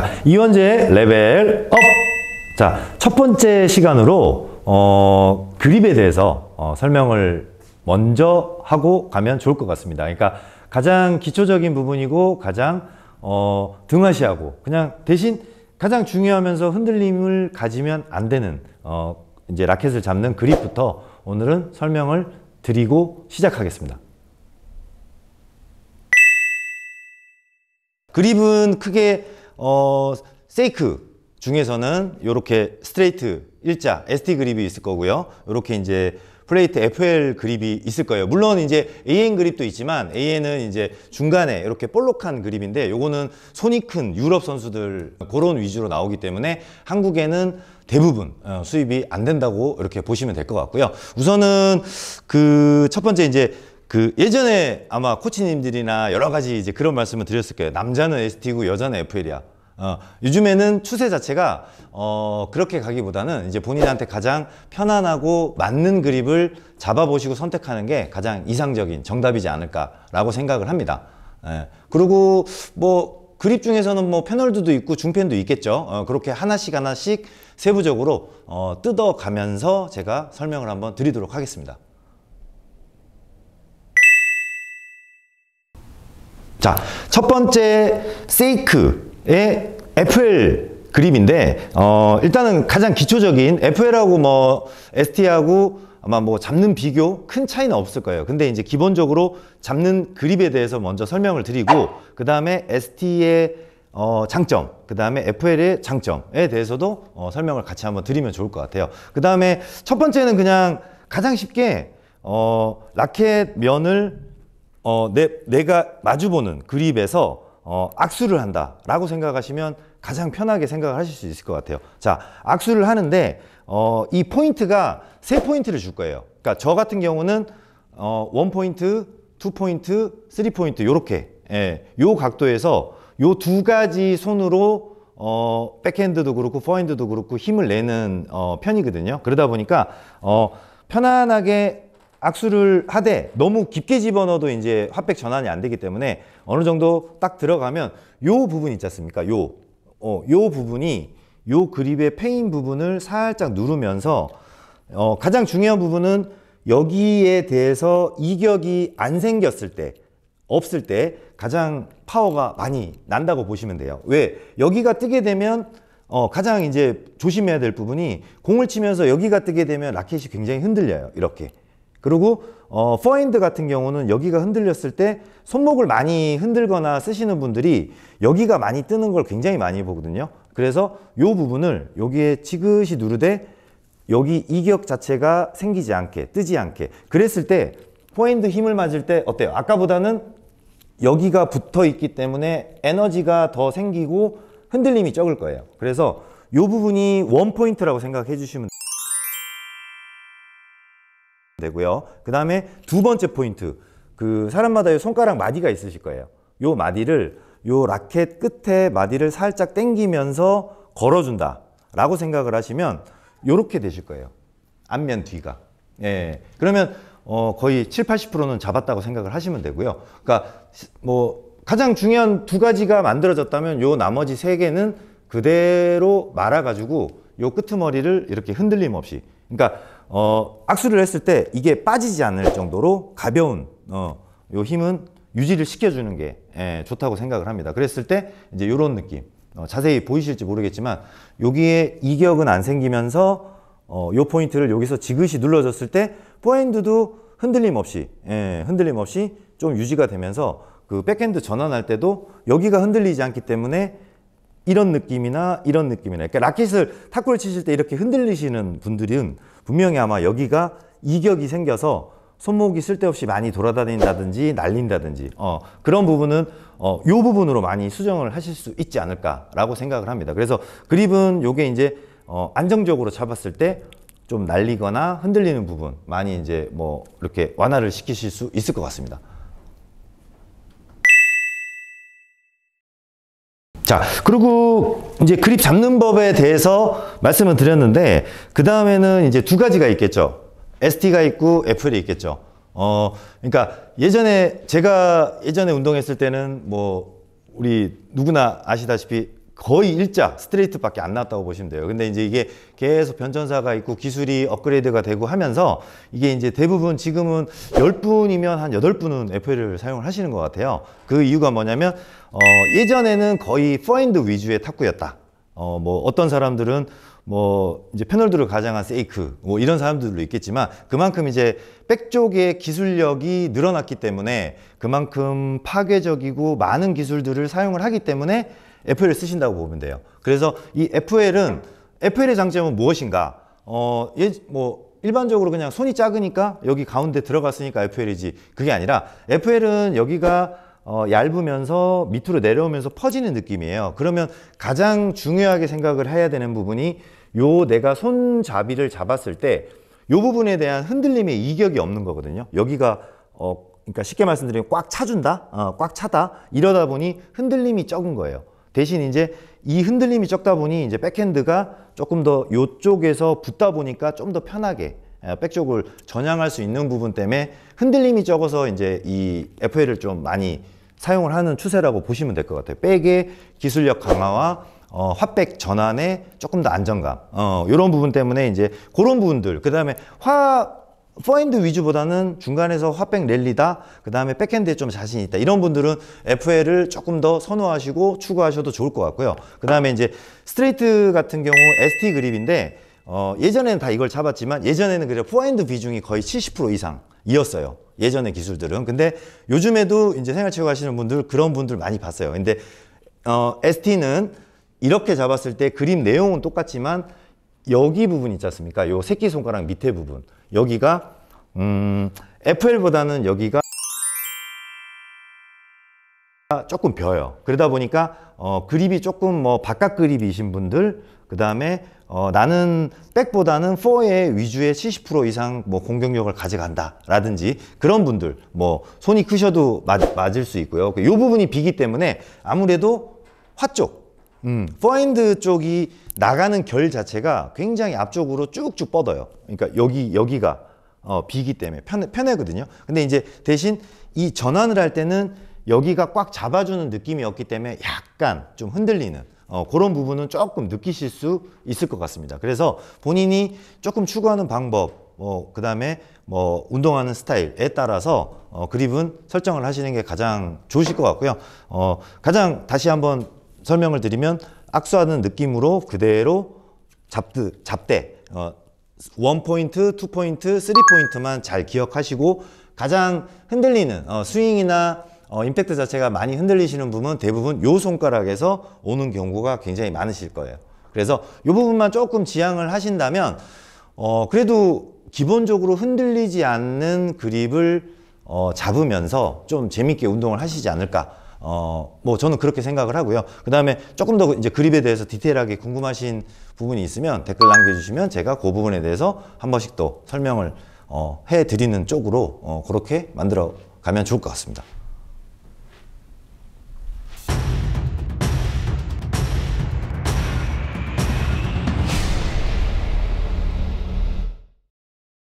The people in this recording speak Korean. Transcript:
자, 이원재 레벨 업! 자, 첫 번째 시간으로 어, 그립에 대해서 어, 설명을 먼저 하고 가면 좋을 것 같습니다. 그러니까 가장 기초적인 부분이고 가장 어, 등하시하고 그냥 대신 가장 중요하면서 흔들림을 가지면 안 되는 어, 이제 라켓을 잡는 그립부터 오늘은 설명을 드리고 시작하겠습니다. 그립은 크게 어, 세이크 중에서는 이렇게 스트레이트 일자 ST 그립이 있을 거고요. 이렇게 이제 플레이트 FL 그립이 있을 거예요. 물론 이제 AN 그립도 있지만 AN은 이제 중간에 이렇게 볼록한 그립인데 요거는 손이 큰 유럽 선수들 그런 위주로 나오기 때문에 한국에는 대부분 어, 수입이 안 된다고 이렇게 보시면 될 것 같고요. 우선은 그 첫 번째 이제 그 예전에 아마 코치님들이나 여러 가지 이제 그런 말씀을 드렸을 거예요. 남자는 ST고 여자는 FL이야. 어, 요즘에는 추세 자체가 어, 그렇게 가기보다는 이제 본인한테 가장 편안하고 맞는 그립을 잡아보시고 선택하는 게 가장 이상적인 정답이지 않을까라고 생각을 합니다. 예. 그리고 뭐 그립 중에서는 뭐 패널드도 있고 중펜도 있겠죠. 어, 그렇게 하나씩 하나씩 세부적으로 어, 뜯어가면서 제가 설명을 한번 드리도록 하겠습니다. 자, 첫 번째 세이크의 FL 그림인데 어, 일단은 가장 기초적인 FL하고 뭐 ST하고 아마 뭐 잡는 비교 큰 차이는 없을 거예요. 근데 이제 기본적으로 잡는 그립에 대해서 먼저 설명을 드리고 그 다음에 ST의 어, 장점, 그 다음에 FL의 장점에 대해서도 어, 설명을 같이 한번 드리면 좋을 것 같아요. 그 다음에 첫 번째는 그냥 가장 쉽게 어, 라켓 면을 어, 내, 내가 마주보는 그립에서 어, 악수를 한다라고 생각하시면 가장 편하게 생각을 하실 수 있을 것 같아요. 자, 악수를 하는데 어, 이 포인트가 세 포인트를 줄 거예요. 그러니까 저 같은 경우는 어, 원 포인트, 투 포인트, 쓰리 포인트 이렇게 예, 각도에서 이 두 가지 손으로 어, 백핸드도 그렇고 포핸드도 그렇고 힘을 내는 어, 편이거든요. 그러다 보니까 어, 편안하게 악수를 하되 너무 깊게 집어넣어도 이제 화백 전환이 안 되기 때문에 어느 정도 딱 들어가면 요 부분 있지 않습니까? 요, 어, 요 부분이 요 그립의 페인 부분을 살짝 누르면서 어, 가장 중요한 부분은 여기에 대해서 이격이 안 생겼을 때 없을 때 가장 파워가 많이 난다고 보시면 돼요. 왜? 여기가 뜨게 되면 어, 가장 이제 조심해야 될 부분이 공을 치면서 여기가 뜨게 되면 라켓이 굉장히 흔들려요. 이렇게. 그리고 어, 포핸드 같은 경우는 여기가 흔들렸을 때 손목을 많이 흔들거나 쓰시는 분들이 여기가 많이 뜨는 걸 굉장히 많이 보거든요. 그래서 이 부분을 여기에 지그시 누르되 여기 이격 자체가 생기지 않게 뜨지 않게 그랬을 때포핸드 힘을 맞을 때 어때요? 아까보다는 여기가 붙어 있기 때문에 에너지가 더 생기고 흔들림이 적을 거예요. 그래서 이 부분이 원포인트라고 생각해 주시면 되고요. 그 다음에 두 번째 포인트. 그 사람마다 의 손가락 마디가 있으실 거예요. 요 마디를 요 라켓 끝에 마디를 살짝 당기면서 걸어준다 라고 생각을 하시면 요렇게 되실 거예요. 앞면 뒤가. 예. 그러면 어 거의 7, 80%는 잡았다고 생각을 하시면 되고요. 그러니까 뭐 가장 중요한 두 가지가 만들어졌다면 요 나머지 세 개는 그대로 말아 가지고 요 끄트머리를 이렇게 흔들림 없이 그러니까 어, 악수를 했을 때 이게 빠지지 않을 정도로 가벼운 어, 요 힘은 유지를 시켜주는 게 예, 좋다고 생각을 합니다. 그랬을 때 이제 이런 느낌 어, 자세히 보이실지 모르겠지만 여기에 이격은 안 생기면서 어, 요 포인트를 여기서 지그시 눌러줬을 때 포핸드도 흔들림 없이 예, 흔들림 없이 좀 유지가 되면서 그 백핸드 전환할 때도 여기가 흔들리지 않기 때문에 이런 느낌이나 이런 느낌이나 그러니까 라켓을 탁구를 치실 때 이렇게 흔들리시는 분들은 분명히 아마 여기가 이격이 생겨서 손목이 쓸데없이 많이 돌아다닌다든지 날린다든지 어, 그런 부분은 어, 요 부분으로 많이 수정을 하실 수 있지 않을까라고 생각을 합니다. 그래서 그립은 요게 이제 어, 안정적으로 잡았을 때 좀 날리거나 흔들리는 부분 많이 이제 뭐 이렇게 완화를 시키실 수 있을 것 같습니다. 자, 그리고 이제 그립 잡는 법에 대해서 말씀을 드렸는데, 그 다음에는 이제 두 가지가 있겠죠. ST가 있고 FL이 있겠죠. 어, 그러니까 예전에 제가 예전에 운동했을 때는 뭐 우리 누구나 아시다시피 거의 일자 스트레이트밖에 안 났다고 보시면 돼요. 근데 이제 이게 계속 변천사가 있고 기술이 업그레이드가 되고 하면서 이게 이제 대부분 지금은 열분이면한 여덟 분은 FL을 사용을 하시는 것 같아요. 그 이유가 뭐냐면 어, 예전에는 거의 포인드 위주의 탁구였다. 어, 뭐 어떤 사람들은 뭐 이제 패널들을 가장한 세이크 뭐 이런 사람들도 있겠지만 그만큼 이제 백쪽의 기술력이 늘어났기 때문에 그만큼 파괴적이고 많은 기술들을 사용을 하기 때문에 FL을 쓰신다고 보면 돼요. 그래서 이 FL은 FL의 장점은 무엇인가? 어, 예, 뭐 일반적으로 그냥 손이 작으니까 여기 가운데 들어갔으니까 FL이지 그게 아니라 FL은 여기가 어, 얇으면서 밑으로 내려오면서 퍼지는 느낌이에요. 그러면 가장 중요하게 생각을 해야 되는 부분이 요 내가 손잡이를 잡았을 때 요 부분에 대한 흔들림의 이격이 없는 거거든요. 여기가 어, 그러니까 쉽게 말씀드리면 꽉 차준다, 어, 꽉 차다 이러다 보니 흔들림이 적은 거예요. 대신 이제 이 흔들림이 적다 보니 이제 백핸드가 조금 더 요쪽에서 붙다 보니까 좀 더 편하게 백쪽을 전향할 수 있는 부분 때문에 흔들림이 적어서 이제 이 FL을 좀 많이 사용을 하는 추세라고 보시면 될 것 같아요. 백의 기술력 강화와 어, 화백 전환에 조금 더 안정감. 어, 이런 부분 때문에 이제 그런 부분들. 그 다음에 화 포핸드 위주보다는 중간에서 화백 랠리다 그 다음에 백핸드에 좀 자신 있다 이런 분들은 FL을 조금 더 선호하시고 추구하셔도 좋을 것 같고요 그 다음에 이제 스트레이트 같은 경우 ST 그립인데 어, 예전에는 다 이걸 잡았지만 예전에는 그래 포핸드 비중이 거의 70% 이상 이었어요 예전의 기술들은 근데 요즘에도 이제 생활체육 하시는 분들 그런 분들 많이 봤어요 근데 어, ST는 이렇게 잡았을 때그립 내용은 똑같지만 여기 부분 있지 않습니까? 요 새끼손가락 밑에 부분. 여기가 음, FL보다는 여기가 조금 벼요. 그러다 보니까 어, 그립이 조금 뭐 바깥 그립이신 분들 그 다음에 어, 나는 백보다는 4의 위주의 70% 이상 뭐 공격력을 가져간다 라든지 그런 분들 뭐 손이 크셔도 맞, 맞을 수 있고요. 이 부분이 비기 때문에 아무래도 화쪽 음. 포인드 쪽이 나가는 결 자체가 굉장히 앞쪽으로 쭉쭉 뻗어요. 그러니까 여기 여기가 어, 비기 때문에 편, 해 편해거든요. 근데 이제 대신 이 전환을 할 때는 여기가 꽉 잡아주는 느낌이었기 때문에 약간 좀 흔들리는 어, 그런 부분은 조금 느끼실 수 있을 것 같습니다. 그래서 본인이 조금 추구하는 방법, 뭐, 그 다음에 뭐 운동하는 스타일에 따라서 어, 그립은 설정을 하시는 게 가장 좋으실 것 같고요. 어, 가장 다시 한번 설명을 드리면 악수하는 느낌으로 그대로 잡드, 잡대 어, 1포인트, 2포인트, 3포인트만 잘 기억하시고 가장 흔들리는 어, 스윙이나 어, 임팩트 자체가 많이 흔들리시는 부분 대부분 이 손가락에서 오는 경우가 굉장히 많으실 거예요. 그래서 이 부분만 조금 지향을 하신다면 어, 그래도 기본적으로 흔들리지 않는 그립을 어, 잡으면서 좀 재밌게 운동을 하시지 않을까 어, 뭐 저는 그렇게 생각을 하고요. 그 다음에 조금 더 이제 그립에 대해서 디테일하게 궁금하신 부분이 있으면 댓글 남겨주시면 제가 그 부분에 대해서 한 번씩 또 설명을 어, 해드리는 쪽으로 어, 그렇게 만들어 가면 좋을 것 같습니다.